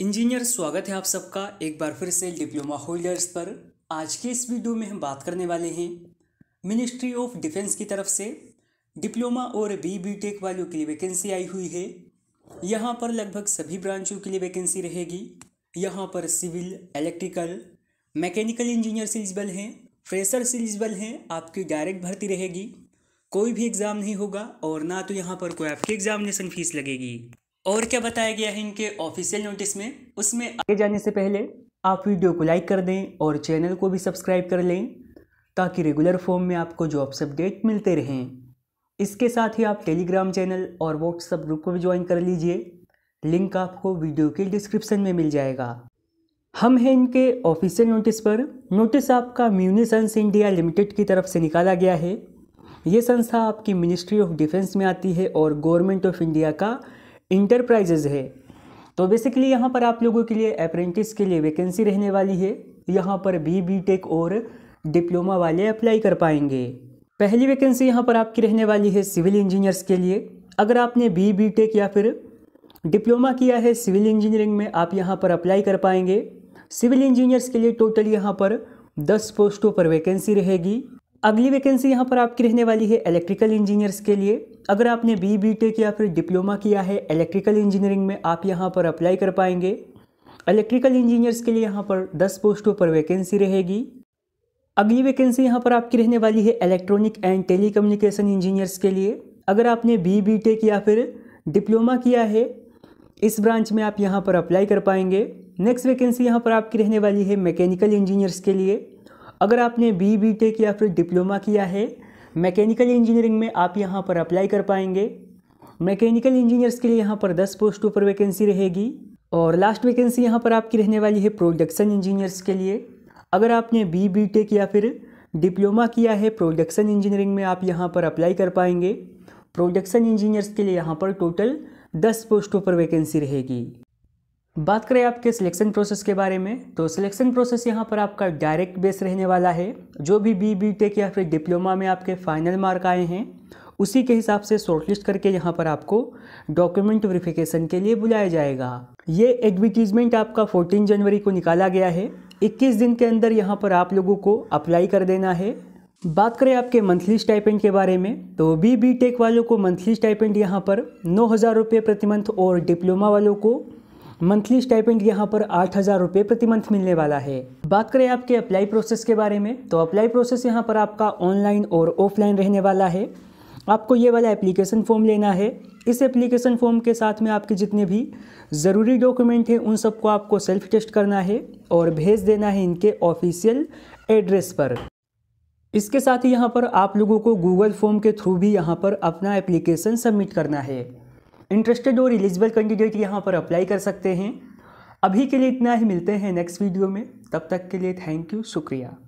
engineer स्वागत है आप सबका एक बार फिर से डिप्लोमा होल्डर्स पर आज के इस वीडियो में हम बात करने वाले हैं मिनिस्ट्री ऑफ डिफेंस की तरफ से डिप्लोमा और बी बी टेक वालों के लिए वैकेंसी आई हुई है यहाँ पर लगभग सभी ब्रांचों के लिए वैकेंसी रहेगी यहाँ पर civil electrical mechanical engineer eligible हैं फ्रेशर एलिजिबल हैं आपकी डायरेक्ट भर्ती रहेगी कोई भी एग्ज़ाम नहीं होगा और ना तो यहाँ पर कोई आपकी एग्ज़ामिनेशन फीस लगेगी और क्या बताया गया है इनके ऑफिशियल नोटिस में उसमें आगे जाने से पहले आप वीडियो को लाइक कर दें और चैनल को भी सब्सक्राइब कर लें ताकि रेगुलर फॉर्म में आपको जॉब्स अपडेट मिलते रहें इसके साथ ही आप टेलीग्राम चैनल और व्हाट्सएप ग्रुप को भी ज्वाइन कर लीजिए लिंक आपको वीडियो के डिस्क्रिप्शन में मिल जाएगा हम हैं इनके ऑफिशियल नोटिस पर नोटिस आपका म्यूनिसंस इंडिया लिमिटेड की तरफ से निकाला गया है ये संस्था आपकी मिनिस्ट्री ऑफ डिफेंस में आती है और गवर्नमेंट ऑफ इंडिया का इंटरप्राइजेज है तो बेसिकली यहाँ पर आप लोगों के लिए अप्रेंटिस के लिए वैकेंसी रहने वाली है यहाँ पर बी बी टेक और डिप्लोमा वाले अप्लाई कर पाएंगे पहली वैकेंसी यहाँ पर आपकी रहने वाली है सिविल इंजीनियर्स के लिए अगर आपने बी बी टेक या फिर डिप्लोमा किया है सिविल इंजीनियरिंग में आप यहाँ पर अप्लाई कर पाएंगे सिविल इंजीनियर्स के लिए टोटल यहाँ पर दस पोस्टों पर वैकेंसी रहेगी अगली वैकेंसी यहाँ पर आपकी रहने वाली है इलेक्ट्रिकल इंजीनियर्स के लिए अगर आपने बी बी टेक या फिर डिप्लोमा किया है इलेक्ट्रिकल इंजीनियरिंग में आप यहाँ पर अप्लाई कर पाएंगे इलेक्ट्रिकल इंजीनियर्स के लिए यहाँ पर 10 पोस्टों पर वैकेंसी रहेगी अगली वैकेंसी यहाँ पर आपकी रहने वाली है इलेक्ट्रॉनिक एंड कम्युनिकेशन इंजीनियर्स के लिए अगर आपने बी बी टेक या फिर डिप्लोमा किया है इस ब्रांच में आप यहाँ पर अप्लाई कर पाएंगे नेक्स्ट वैकेंसी यहाँ पर आपकी रहने वाली है मैकेनिकल इंजीनियर्स के लिए अगर आपने बी बी टेक या फिर डिप्लोमा किया है मैकेनिकल इंजीनियरिंग में आप यहाँ पर अप्लाई कर पाएंगे मैकेनिकल इंजीनियर्स के लिए यहाँ पर दस पोस्टों पर वैकेंसी रहेगी और लास्ट वैकेंसी यहाँ पर आपकी रहने वाली है प्रोडक्शन इंजीनियर्स के लिए अगर आपने बी बी टेक या फिर डिप्लोमा किया है प्रोडक्शन इंजीनियरिंग में आप यहाँ पर अप्लाई कर पाएंगे प्रोडक्शन इंजीनियर्स के लिए यहाँ पर टोटल दस पोस्टों पर वैकेंसी रहेगी बात करें आपके सिलेक्शन प्रोसेस के बारे में तो सिलेक्शन प्रोसेस यहाँ पर आपका डायरेक्ट बेस रहने वाला है जो भी बी बी टेक या फिर डिप्लोमा में आपके फाइनल मार्क आए हैं उसी के हिसाब से शॉर्टलिस्ट करके यहाँ पर आपको डॉक्यूमेंट वेरिफिकेशन के लिए बुलाया जाएगा ये एडवर्टीजमेंट आपका 14 जनवरी को निकाला गया है 21 दिन के अंदर यहाँ पर आप लोगों को अप्लाई कर देना है बात करें आपके मंथली स्टाइपेंट के बारे में तो बी बी टेक वालों को मंथली स्टाइपेंट यहाँ पर नौ हज़ार रुपये प्रति मंथ और डिप्लोमा वालों को मंथली स्टाइपेंड यहाँ पर आठ हज़ार रुपये प्रति मंथ मिलने वाला है बात करें आपके अप्लाई प्रोसेस के बारे में तो अप्लाई प्रोसेस यहाँ पर आपका ऑनलाइन और ऑफलाइन रहने वाला है आपको ये वाला एप्लीकेशन फॉर्म लेना है इस एप्लीकेशन फॉर्म के साथ में आपके जितने भी ज़रूरी डॉक्यूमेंट हैं उन सबको आपको सेल्फ टेस्ट करना है और भेज देना है इनके ऑफिशियल एड्रेस पर इसके साथ ही यहाँ पर आप लोगों को गूगल फॉर्म के थ्रू भी यहाँ पर अपना एप्लीकेशन सबमिट करना है इंटरेस्टेड और एलिजिबल कैंडिडेट यहाँ पर अप्लाई कर सकते हैं अभी के लिए इतना ही मिलते हैं नेक्स्ट वीडियो में तब तक के लिए थैंक यू शुक्रिया